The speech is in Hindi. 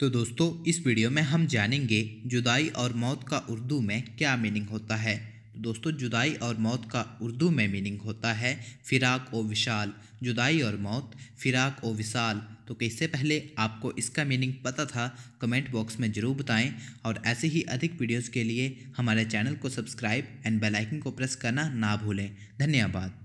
तो दोस्तों इस वीडियो में हम जानेंगे जुदाई और मौत का उर्दू में क्या मीनिंग होता है तो दोस्तों जुदाई और मौत का उर्दू में मीनिंग होता है फिराक ओ विशाल जुदाई और मौत फिराक ओ विशाल तो इससे पहले आपको इसका मीनिंग पता था कमेंट बॉक्स में ज़रूर बताएं और ऐसे ही अधिक वीडियोस के लिए हमारे चैनल को सब्सक्राइब एंड बेलाइकिन को प्रेस करना ना भूलें धन्यवाद